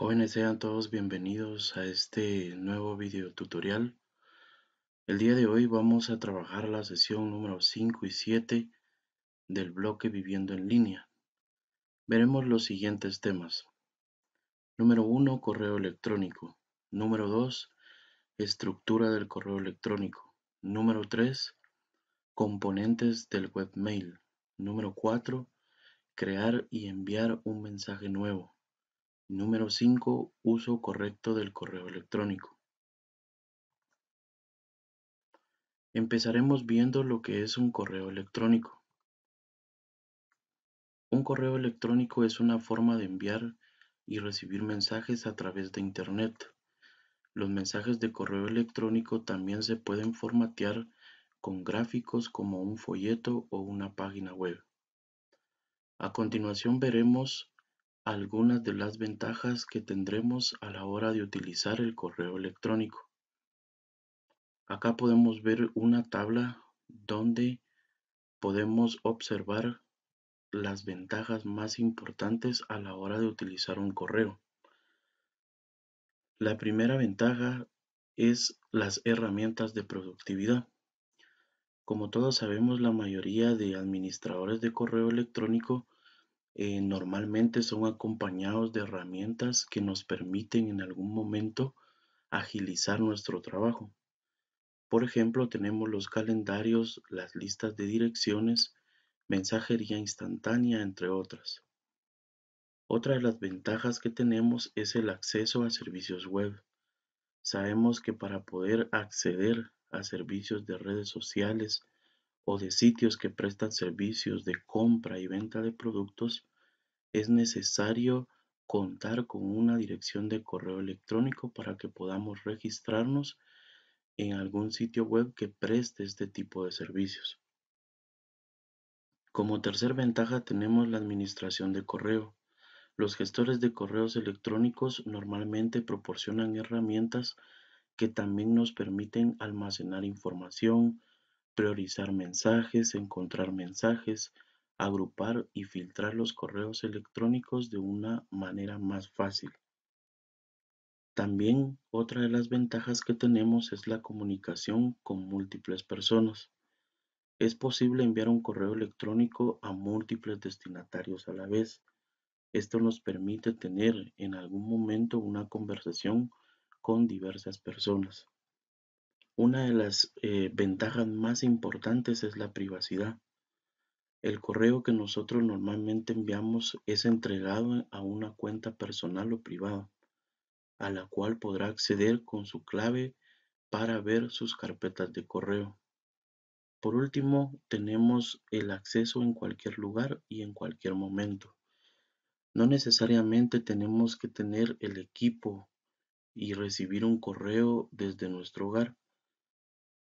Jóvenes, sean todos bienvenidos a este nuevo video tutorial. El día de hoy vamos a trabajar la sesión número 5 y 7 del bloque Viviendo en línea. Veremos los siguientes temas. Número 1, correo electrónico. Número 2, estructura del correo electrónico. Número 3, componentes del webmail. Número 4, crear y enviar un mensaje nuevo. Número 5. uso correcto del correo electrónico. Empezaremos viendo lo que es un correo electrónico. Un correo electrónico es una forma de enviar y recibir mensajes a través de Internet. Los mensajes de correo electrónico también se pueden formatear con gráficos como un folleto o una página web. A continuación veremos algunas de las ventajas que tendremos a la hora de utilizar el correo electrónico. Acá podemos ver una tabla donde podemos observar las ventajas más importantes a la hora de utilizar un correo. La primera ventaja es las herramientas de productividad. Como todos sabemos, la mayoría de administradores de correo electrónico eh, normalmente son acompañados de herramientas que nos permiten en algún momento agilizar nuestro trabajo. Por ejemplo, tenemos los calendarios, las listas de direcciones, mensajería instantánea, entre otras. Otra de las ventajas que tenemos es el acceso a servicios web. Sabemos que para poder acceder a servicios de redes sociales o de sitios que prestan servicios de compra y venta de productos, es necesario contar con una dirección de correo electrónico para que podamos registrarnos en algún sitio web que preste este tipo de servicios. Como tercer ventaja tenemos la administración de correo. Los gestores de correos electrónicos normalmente proporcionan herramientas que también nos permiten almacenar información, priorizar mensajes, encontrar mensajes, agrupar y filtrar los correos electrónicos de una manera más fácil. También otra de las ventajas que tenemos es la comunicación con múltiples personas. Es posible enviar un correo electrónico a múltiples destinatarios a la vez. Esto nos permite tener en algún momento una conversación con diversas personas. Una de las eh, ventajas más importantes es la privacidad. El correo que nosotros normalmente enviamos es entregado a una cuenta personal o privada, a la cual podrá acceder con su clave para ver sus carpetas de correo. Por último, tenemos el acceso en cualquier lugar y en cualquier momento. No necesariamente tenemos que tener el equipo y recibir un correo desde nuestro hogar.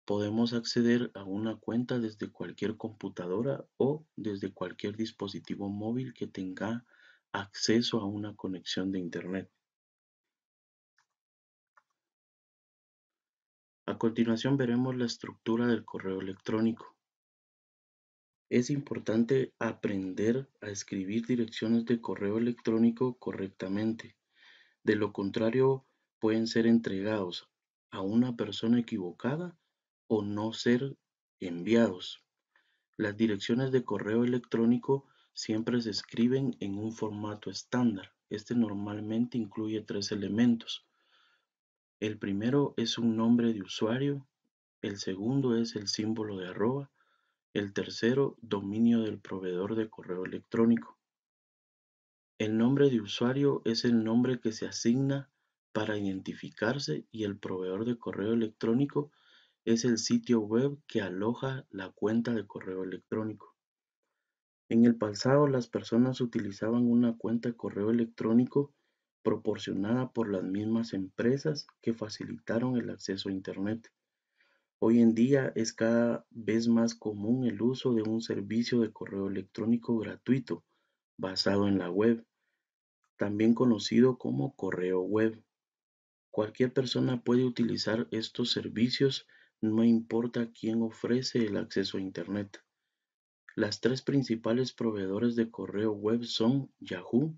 Podemos acceder a una cuenta desde cualquier computadora o desde cualquier dispositivo móvil que tenga acceso a una conexión de Internet. A continuación veremos la estructura del correo electrónico. Es importante aprender a escribir direcciones de correo electrónico correctamente. De lo contrario, pueden ser entregados a una persona equivocada no ser enviados. Las direcciones de correo electrónico siempre se escriben en un formato estándar. Este normalmente incluye tres elementos. El primero es un nombre de usuario, el segundo es el símbolo de arroba, el tercero dominio del proveedor de correo electrónico. El nombre de usuario es el nombre que se asigna para identificarse y el proveedor de correo electrónico es el sitio web que aloja la cuenta de correo electrónico. En el pasado las personas utilizaban una cuenta de correo electrónico proporcionada por las mismas empresas que facilitaron el acceso a Internet. Hoy en día es cada vez más común el uso de un servicio de correo electrónico gratuito basado en la web, también conocido como correo web. Cualquier persona puede utilizar estos servicios no importa quién ofrece el acceso a Internet. Las tres principales proveedores de correo web son Yahoo,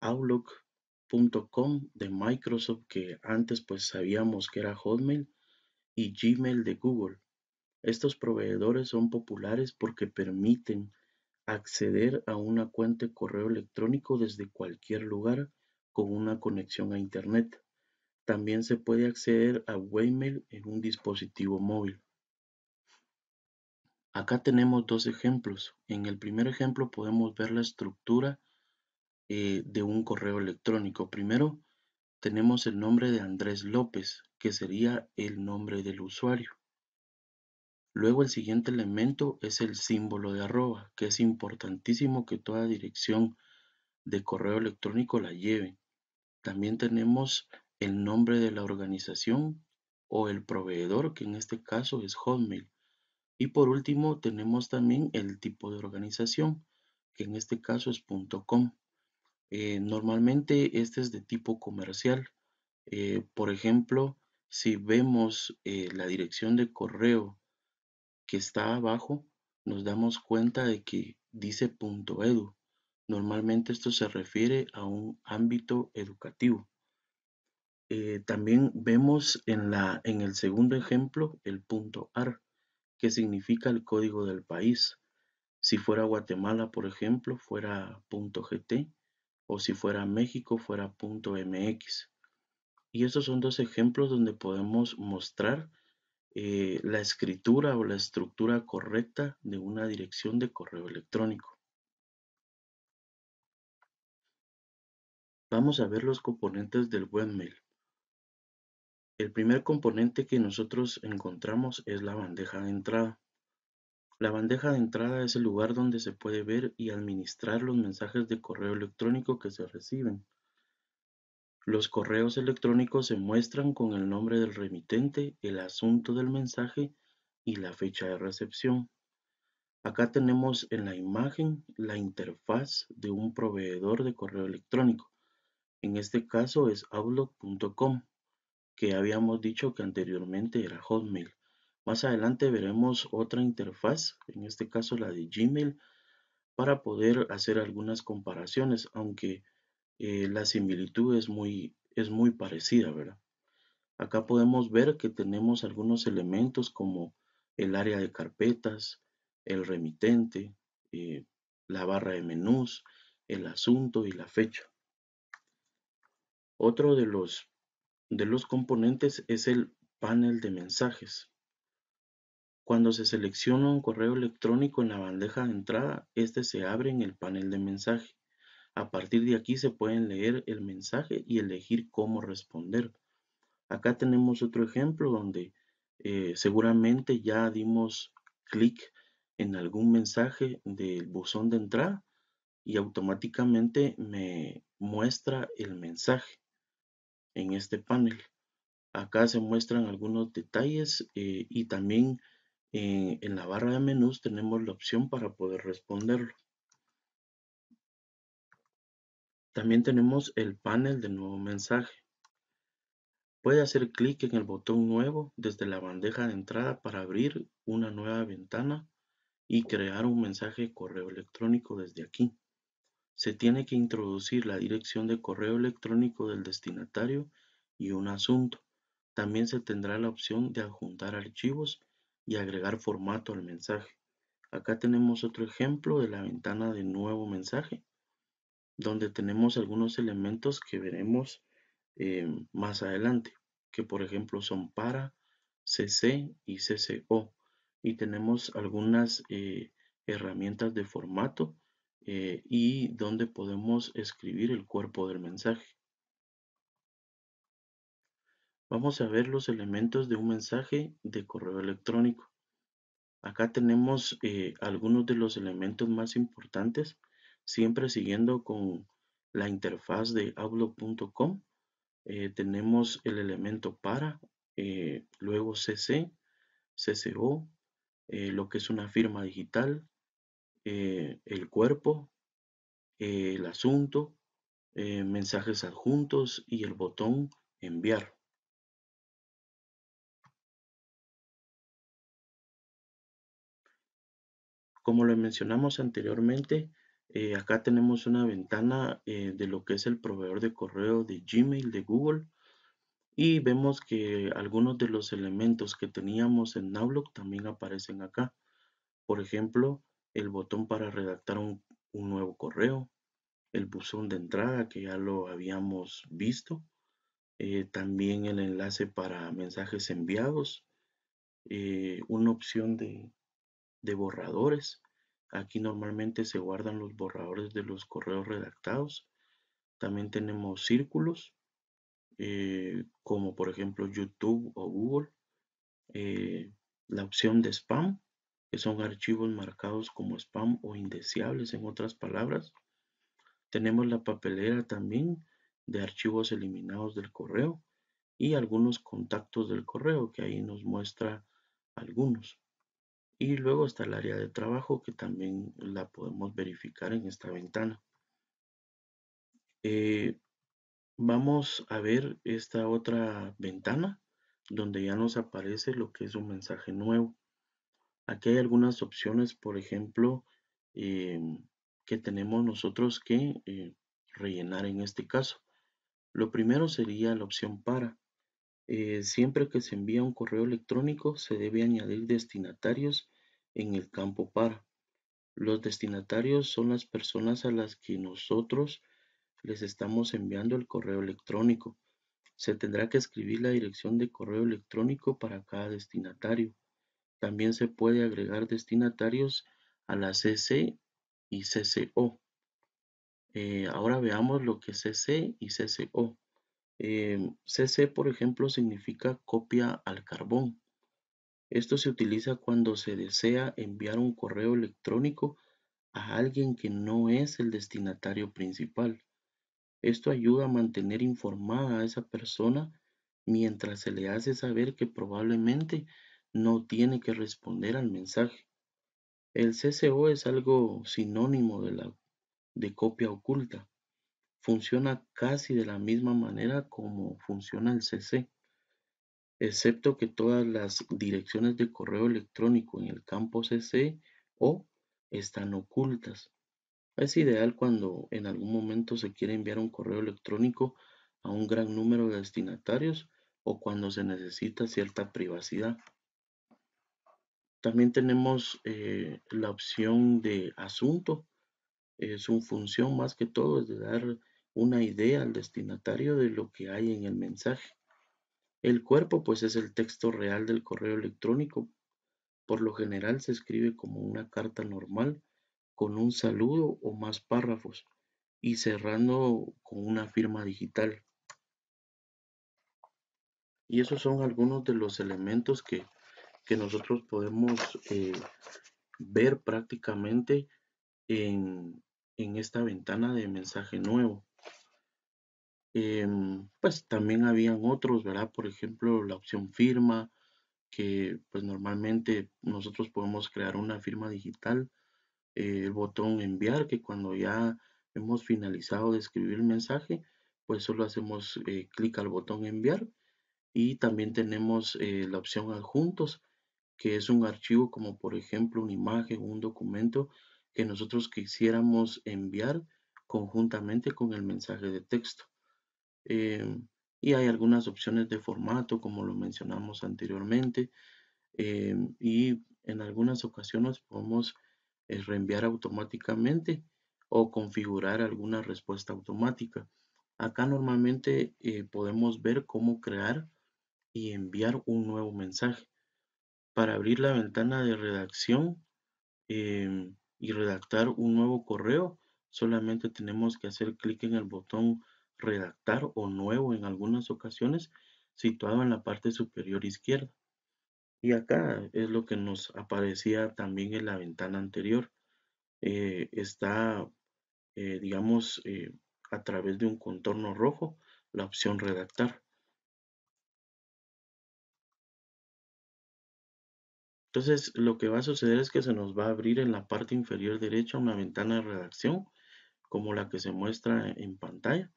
Outlook.com de Microsoft, que antes pues sabíamos que era Hotmail, y Gmail de Google. Estos proveedores son populares porque permiten acceder a una cuenta de correo electrónico desde cualquier lugar con una conexión a Internet. También se puede acceder a Waymail en un dispositivo móvil. Acá tenemos dos ejemplos. En el primer ejemplo podemos ver la estructura eh, de un correo electrónico. Primero tenemos el nombre de Andrés López, que sería el nombre del usuario. Luego el siguiente elemento es el símbolo de arroba, que es importantísimo que toda dirección de correo electrónico la lleve. También tenemos el nombre de la organización o el proveedor, que en este caso es Hotmail. Y por último, tenemos también el tipo de organización, que en este caso es .com. Eh, normalmente este es de tipo comercial. Eh, por ejemplo, si vemos eh, la dirección de correo que está abajo, nos damos cuenta de que dice .edu. Normalmente esto se refiere a un ámbito educativo. Eh, también vemos en, la, en el segundo ejemplo el punto AR, que significa el código del país. Si fuera Guatemala, por ejemplo, fuera punto .gt o si fuera México, fuera punto .mx. Y estos son dos ejemplos donde podemos mostrar eh, la escritura o la estructura correcta de una dirección de correo electrónico. Vamos a ver los componentes del webmail. El primer componente que nosotros encontramos es la bandeja de entrada. La bandeja de entrada es el lugar donde se puede ver y administrar los mensajes de correo electrónico que se reciben. Los correos electrónicos se muestran con el nombre del remitente, el asunto del mensaje y la fecha de recepción. Acá tenemos en la imagen la interfaz de un proveedor de correo electrónico. En este caso es outlook.com que habíamos dicho que anteriormente era Hotmail. Más adelante veremos otra interfaz, en este caso la de Gmail, para poder hacer algunas comparaciones, aunque eh, la similitud es muy, es muy parecida, ¿verdad? Acá podemos ver que tenemos algunos elementos como el área de carpetas, el remitente, eh, la barra de menús, el asunto y la fecha. Otro de los de los componentes es el panel de mensajes. Cuando se selecciona un correo electrónico en la bandeja de entrada, este se abre en el panel de mensaje. A partir de aquí se pueden leer el mensaje y elegir cómo responder. Acá tenemos otro ejemplo donde eh, seguramente ya dimos clic en algún mensaje del buzón de entrada y automáticamente me muestra el mensaje en este panel. Acá se muestran algunos detalles eh, y también eh, en la barra de menús tenemos la opción para poder responderlo. También tenemos el panel de nuevo mensaje. Puede hacer clic en el botón nuevo desde la bandeja de entrada para abrir una nueva ventana y crear un mensaje de correo electrónico desde aquí. Se tiene que introducir la dirección de correo electrónico del destinatario y un asunto. También se tendrá la opción de adjuntar archivos y agregar formato al mensaje. Acá tenemos otro ejemplo de la ventana de nuevo mensaje, donde tenemos algunos elementos que veremos em, más adelante, que por ejemplo son para, CC y CCO. Y tenemos algunas eh, herramientas de formato eh, y donde podemos escribir el cuerpo del mensaje. Vamos a ver los elementos de un mensaje de correo electrónico. Acá tenemos eh, algunos de los elementos más importantes, siempre siguiendo con la interfaz de ablo.com. Eh, tenemos el elemento para, luego CC, CCO, lo que es una firma digital, eh, el cuerpo, eh, el asunto, eh, mensajes adjuntos y el botón enviar. Como lo mencionamos anteriormente, acá tenemos una ventana de lo que es el proveedor de correo de Gmail de Google y vemos que algunos de los elementos que teníamos en Outlook también aparecen acá. Por ejemplo, el botón para redactar un, nuevo correo, el buzón de entrada que ya lo habíamos visto, eh, también el enlace para mensajes enviados, eh, una opción de, borradores. Aquí normalmente se guardan los borradores de los correos redactados. También tenemos círculos, eh, como por ejemplo YouTube o Google. la opción de spam, que son archivos marcados como spam o indeseables, en otras palabras. Tenemos la papelera también de archivos eliminados del correo y algunos contactos del correo que ahí nos muestra algunos. Y luego está el área de trabajo que también la podemos verificar en esta ventana. Eh, vamos a ver esta otra ventana donde ya nos aparece lo que es un mensaje nuevo. Aquí hay algunas opciones, por ejemplo, eh, que tenemos nosotros que eh, rellenar en este caso. Lo primero sería la opción para. Eh, siempre que se envía un correo electrónico se debe añadir destinatarios en el campo para. Los destinatarios son las personas a las que nosotros les estamos enviando el correo electrónico. Se tendrá que escribir la dirección de correo electrónico para cada destinatario. También se puede agregar destinatarios a la CC y CCO. Eh, ahora veamos lo que es CC y CCO. CC, eh, por ejemplo, significa copia al carbón. Esto se utiliza cuando se desea enviar un correo electrónico a alguien que no es el destinatario principal. Esto ayuda a mantener informada a esa persona mientras se le hace saber que probablemente no tiene que responder al mensaje. El CCO es algo sinónimo de, copia oculta. Funciona casi de la misma manera como funciona el CC, excepto que todas las direcciones de correo electrónico en el campo CCO están ocultas. Es ideal cuando en algún momento se quiere enviar un correo electrónico a un gran número de destinatarios o cuando se necesita cierta privacidad. También tenemos eh, la opción de asunto. Es eh, una función más que todo es de dar una idea al destinatario de lo que hay en el mensaje. El cuerpo pues es el texto real del correo electrónico. Por lo general se escribe como una carta normal con un saludo o más párrafos y cerrando con una firma digital. Y esos son algunos de los elementos que que nosotros podemos eh, ver prácticamente en, en, esta ventana de mensaje nuevo. Em, pues también habían otros, ¿verdad? Por ejemplo, la opción firma, que pues normalmente nosotros podemos crear una firma digital, eh, el botón enviar, que cuando ya hemos finalizado de escribir el mensaje, pues solo hacemos eh, clic al botón enviar y también tenemos la opción adjuntos que es un archivo como por ejemplo una imagen o un documento que nosotros quisiéramos enviar conjuntamente con el mensaje de texto. Eh, y hay algunas opciones de formato como lo mencionamos anteriormente eh, y en algunas ocasiones podemos eh, reenviar automáticamente o configurar alguna respuesta automática. Acá normalmente podemos ver cómo crear y enviar un nuevo mensaje para abrir la ventana de redacción em, y redactar un nuevo correo, solamente tenemos que hacer clic en el botón redactar o nuevo en algunas ocasiones situado en la parte superior izquierda. Y acá es lo que nos aparecía también en la ventana anterior. Eh, está, eh, digamos, eh, a través de un contorno rojo, la opción redactar. Entonces, lo que va a suceder es que se nos va a abrir en la parte inferior derecha una ventana de redacción, como la que se muestra en pantalla,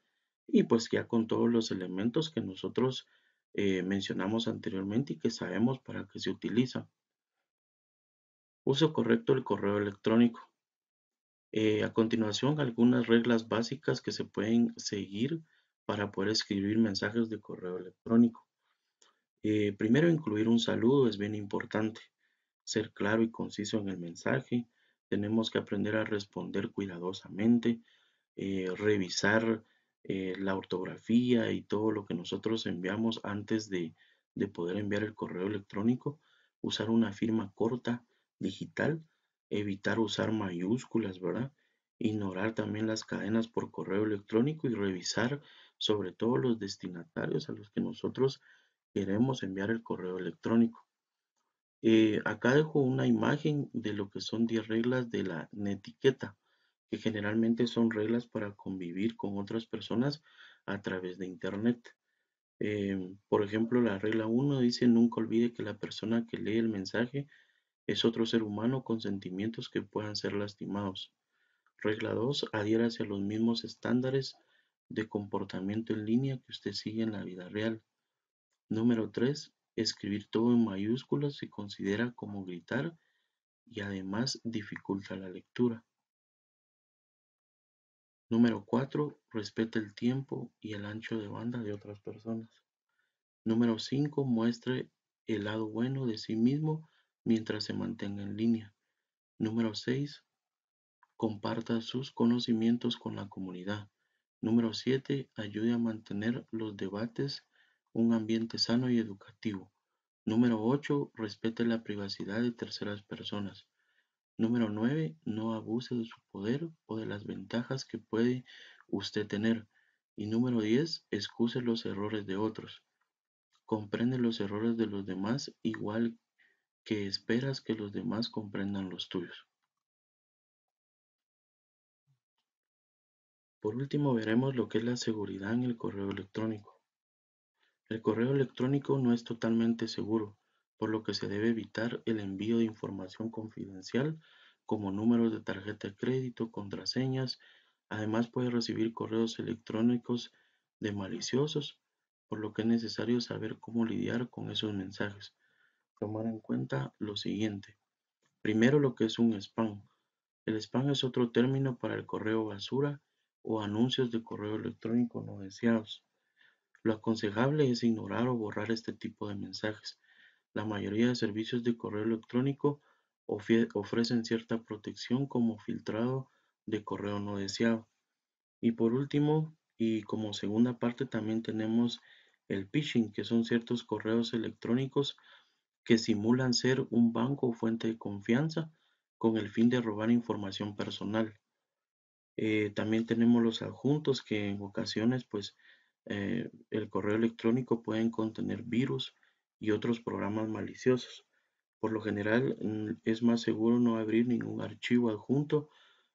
y pues ya con todos los elementos que nosotros eh, mencionamos anteriormente y que sabemos para qué se utiliza. Uso correcto del correo electrónico. Eh, a continuación, algunas reglas básicas que se pueden seguir para poder escribir mensajes de correo electrónico. Eh, primero, incluir un saludo es bien importante ser claro y conciso en el mensaje, tenemos que aprender a responder cuidadosamente, eh, revisar eh, la ortografía y todo lo que nosotros enviamos antes de, de, poder enviar el correo electrónico, usar una firma corta digital, evitar usar mayúsculas, ¿verdad? Ignorar también las cadenas por correo electrónico y revisar sobre todo los destinatarios a los que nosotros queremos enviar el correo electrónico. Eh, acá dejo una imagen de lo que son 10 reglas de la netiqueta, que generalmente son reglas para convivir con otras personas a través de Internet. Em, por ejemplo, la regla 1 dice nunca olvide que la persona que lee el mensaje es otro ser humano con sentimientos que puedan ser lastimados. Regla 2, adhiérase a los mismos estándares de comportamiento en línea que usted sigue en la vida real. Número 3, Escribir todo en mayúsculas se considera como gritar y además dificulta la lectura. Número 4. Respeta el tiempo y el ancho de banda de otras personas. Número 5. Muestre el lado bueno de sí mismo mientras se mantenga en línea. Número 6. Comparta sus conocimientos con la comunidad. Número 7. Ayude a mantener los debates un ambiente sano y educativo. Número 8. Respete la privacidad de terceras personas. Número 9. No abuse de su poder o de las ventajas que puede usted tener. Y número 10. Excuse los errores de otros. Comprende los errores de los demás igual que esperas que los demás comprendan los tuyos. Por último, veremos lo que es la seguridad en el correo electrónico. El correo electrónico no es totalmente seguro, por lo que se debe evitar el envío de información confidencial como números de tarjeta de crédito, contraseñas. Además puede recibir correos electrónicos de maliciosos, por lo que es necesario saber cómo lidiar con esos mensajes. Tomar en cuenta lo siguiente. Primero lo que es un spam. El spam es otro término para el correo basura o anuncios de correo electrónico no deseados. Lo aconsejable es ignorar o borrar este tipo de mensajes. La mayoría de servicios de correo electrónico ofrecen cierta protección como filtrado de correo no deseado. Y por último, y como segunda parte, también tenemos el phishing, que son ciertos correos electrónicos que simulan ser un banco o fuente de confianza con el fin de robar información personal. Eh, también tenemos los adjuntos que en ocasiones pues eh, el correo electrónico pueden contener virus y otros programas maliciosos. Por lo general es más seguro no abrir ningún archivo adjunto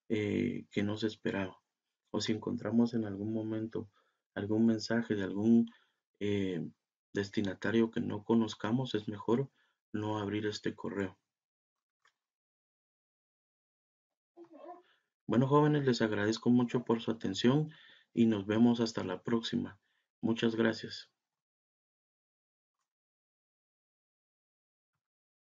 eh, que no se esperaba. O si encontramos en algún momento algún mensaje de algún eh, destinatario que no conozcamos, es mejor no abrir este correo. Bueno jóvenes, les agradezco mucho por su atención y nos vemos hasta la próxima. Muchas gracias.